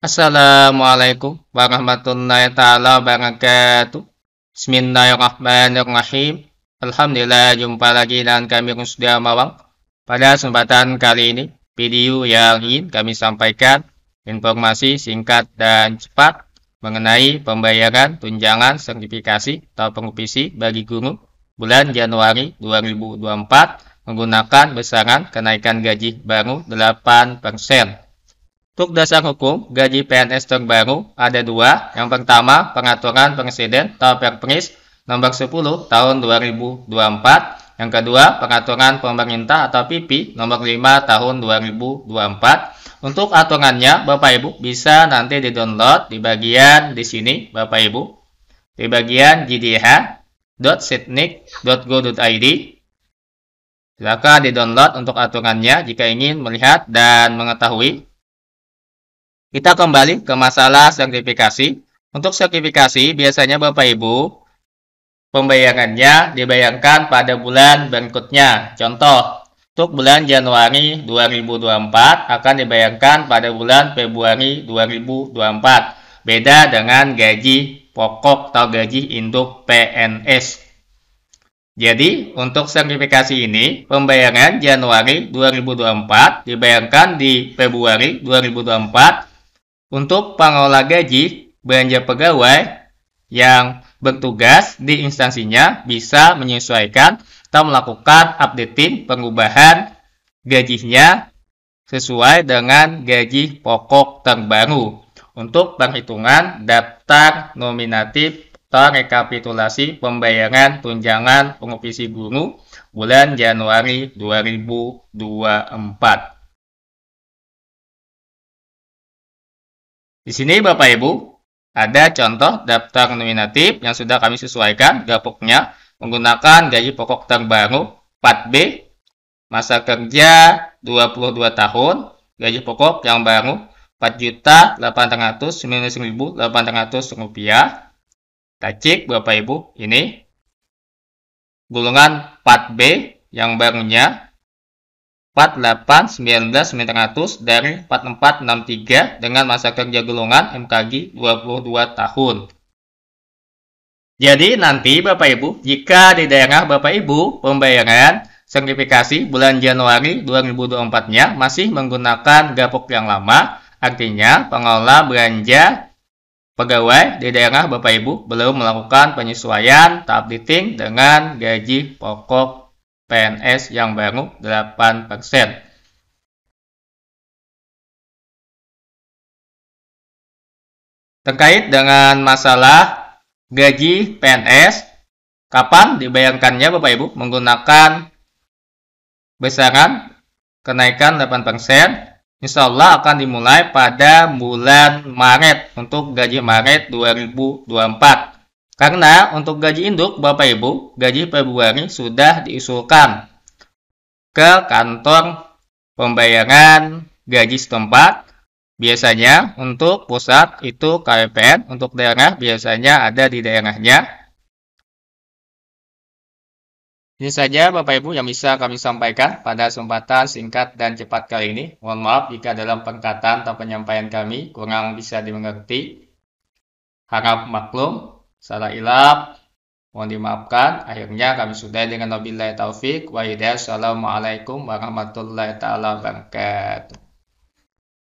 Assalamualaikum warahmatullahi taala wabarakatuh. Bismillahirrahmanirrahim. Alhamdulillah jumpa lagi dengan kami yang sudah Mawang. Pada kesempatan kali ini, video yang ingin kami sampaikan informasi singkat dan cepat mengenai pembayaran tunjangan sertifikasi atau pengupisi bagi guru bulan Januari 2024 menggunakan besaran kenaikan gaji baru 8 persen untuk dasar hukum, gaji PNS terbaru ada dua. Yang pertama, Pengaturan Presiden atau Perpres nomor 10 tahun 2024. Yang kedua, Pengaturan Pemerintah atau PP nomor 5 tahun 2024. Untuk aturannya, Bapak Ibu bisa nanti di-download di bagian di sini, Bapak Ibu. Di bagian jdh.sitnik.go.id. Silakan di-download untuk aturannya jika ingin melihat dan mengetahui kita kembali ke masalah sertifikasi. Untuk sertifikasi, biasanya Bapak Ibu, pembayarannya dibayangkan pada bulan berikutnya. Contoh, untuk bulan Januari 2024 akan dibayangkan pada bulan Februari 2024. Beda dengan gaji pokok atau gaji induk PNS. Jadi, untuk sertifikasi ini, pembayaran Januari 2024 dibayangkan di Februari 2024 untuk pengelola gaji belanja pegawai yang bertugas di instansinya bisa menyesuaikan atau melakukan updating pengubahan gajinya sesuai dengan gaji pokok terbaru untuk perhitungan daftar nominatif atau rekapitulasi pembayaran tunjangan pengupisi guru bulan Januari 2024. Di sini Bapak Ibu, ada contoh daftar nominatif yang sudah kami sesuaikan gapoknya menggunakan gaji pokok terbaru 4B, masa kerja 22 tahun, gaji pokok yang baru 4.899.800 rupiah. tajik Bapak Ibu, ini golongan 4B yang barunya 4819 dari 4463 dengan masa kerja golongan MKG 22 tahun. Jadi nanti Bapak Ibu, jika di daerah Bapak Ibu pembayaran sertifikasi bulan Januari 2024-nya masih menggunakan gapok yang lama, artinya pengelola belanja pegawai di daerah Bapak Ibu belum melakukan penyesuaian updating dengan gaji pokok PNS yang baru 8%. Terkait dengan masalah gaji PNS, kapan dibayangkannya Bapak Ibu menggunakan besaran kenaikan 8%, insya Allah akan dimulai pada bulan Maret untuk gaji Maret 2024. Karena untuk gaji induk Bapak Ibu, gaji Februari sudah diusulkan ke kantor pembayaran gaji setempat. Biasanya untuk pusat itu KPN, untuk daerah biasanya ada di daerahnya. Ini saja Bapak Ibu yang bisa kami sampaikan pada kesempatan singkat dan cepat kali ini. Mohon maaf jika dalam pengkatan atau penyampaian kami kurang bisa dimengerti. Harap maklum salah ilap mohon dimaafkan akhirnya kami sudah dengan nabilai taufik wa hidayah assalamualaikum warahmatullahi taala wabarakatuh